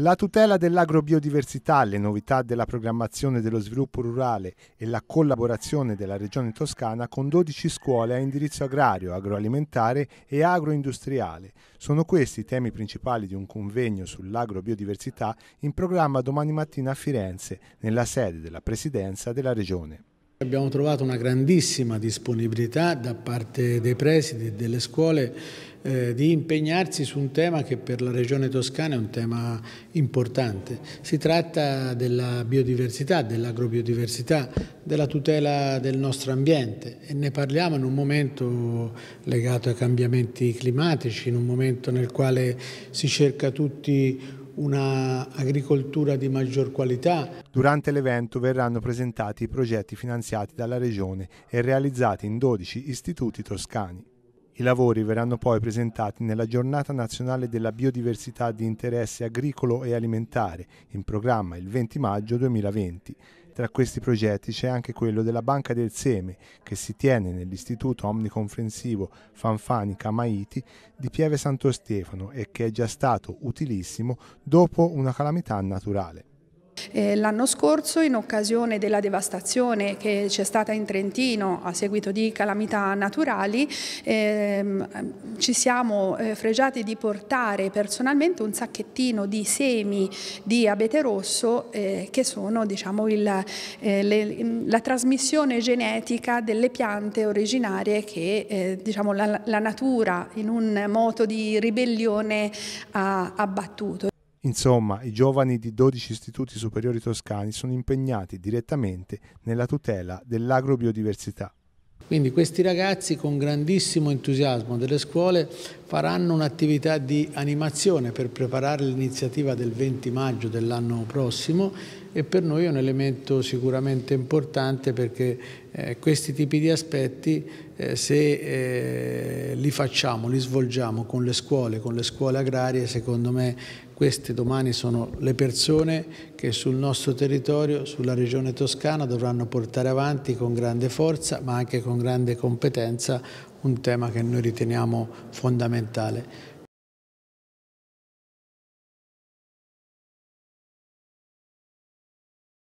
La tutela dell'agrobiodiversità, le novità della programmazione dello sviluppo rurale e la collaborazione della Regione Toscana con 12 scuole a indirizzo agrario, agroalimentare e agroindustriale. Sono questi i temi principali di un convegno sull'agrobiodiversità in programma domani mattina a Firenze, nella sede della Presidenza della Regione. Abbiamo trovato una grandissima disponibilità da parte dei presidi e delle scuole eh, di impegnarsi su un tema che per la regione toscana è un tema importante. Si tratta della biodiversità, dell'agrobiodiversità, della tutela del nostro ambiente e ne parliamo in un momento legato ai cambiamenti climatici, in un momento nel quale si cerca tutti un'agricoltura di maggior qualità. Durante l'evento verranno presentati i progetti finanziati dalla Regione e realizzati in 12 istituti toscani. I lavori verranno poi presentati nella giornata nazionale della biodiversità di interesse agricolo e alimentare, in programma il 20 maggio 2020. Tra questi progetti c'è anche quello della Banca del Seme, che si tiene nell'istituto omnicomprensivo Fanfani Camaiti di Pieve Santo Stefano e che è già stato utilissimo dopo una calamità naturale. Eh, l'anno scorso, in occasione della devastazione che c'è stata in Trentino a seguito di calamità naturali, ehm, ci siamo eh, fregiati di portare personalmente un sacchettino di semi di abete rosso eh, che sono diciamo, il, eh, le, la trasmissione genetica delle piante originarie che eh, diciamo, la, la, natura in un moto di ribellione ha abbattuto. Insomma, i giovani di 12 istituti superiori toscani sono impegnati direttamente nella tutela dell'agrobiodiversità. Quindi questi ragazzi con grandissimo entusiasmo delle scuole faranno un'attività di animazione per preparare l'iniziativa del 20 maggio dell'anno prossimo e per noi è un elemento sicuramente importante perché eh, questi tipi di aspetti eh, se eh, li facciamo, li svolgiamo con le scuole, con le scuole agrarie, secondo me queste domani sono le persone che sul nostro territorio, sulla regione toscana dovranno portare avanti con grande forza ma anche con grande competenza un tema che noi riteniamo fondamentale.